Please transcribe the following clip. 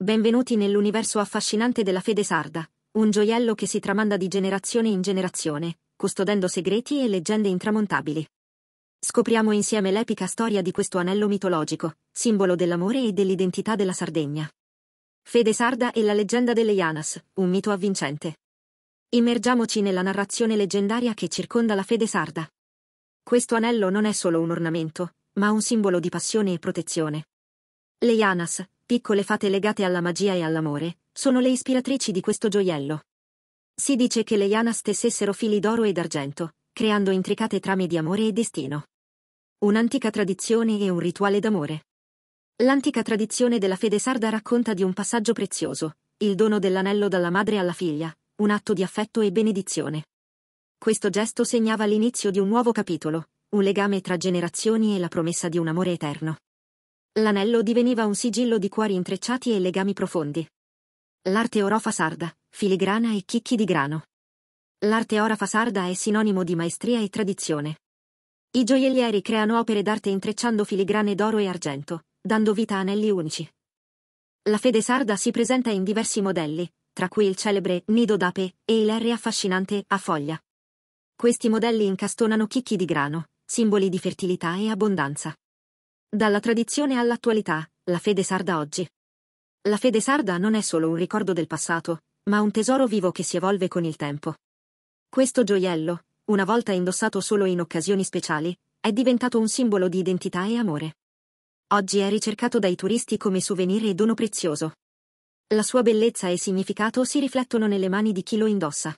Benvenuti nell'universo affascinante della fede sarda, un gioiello che si tramanda di generazione in generazione, custodendo segreti e leggende intramontabili. Scopriamo insieme l'epica storia di questo anello mitologico, simbolo dell'amore e dell'identità della Sardegna. Fede sarda e la leggenda delle Janas, un mito avvincente. Immergiamoci nella narrazione leggendaria che circonda la fede sarda. Questo anello non è solo un ornamento, ma un simbolo di passione e protezione. Le Janas, piccole fate legate alla magia e all'amore, sono le ispiratrici di questo gioiello. Si dice che le Iana stessessero fili d'oro e d'argento, creando intricate trame di amore e destino. Un'antica tradizione e un rituale d'amore. L'antica tradizione della fede sarda racconta di un passaggio prezioso, il dono dell'anello dalla madre alla figlia, un atto di affetto e benedizione. Questo gesto segnava l'inizio di un nuovo capitolo, un legame tra generazioni e la promessa di un amore eterno. L'anello diveniva un sigillo di cuori intrecciati e legami profondi. L'arte orofa sarda, filigrana e chicchi di grano. L'arte orofa sarda è sinonimo di maestria e tradizione. I gioiellieri creano opere d'arte intrecciando filigrane d'oro e argento, dando vita a anelli unici. La fede sarda si presenta in diversi modelli, tra cui il celebre nido d'ape e il R affascinante a foglia. Questi modelli incastonano chicchi di grano, simboli di fertilità e abbondanza. Dalla tradizione all'attualità, la fede sarda oggi. La fede sarda non è solo un ricordo del passato, ma un tesoro vivo che si evolve con il tempo. Questo gioiello, una volta indossato solo in occasioni speciali, è diventato un simbolo di identità e amore. Oggi è ricercato dai turisti come souvenir e dono prezioso. La sua bellezza e significato si riflettono nelle mani di chi lo indossa.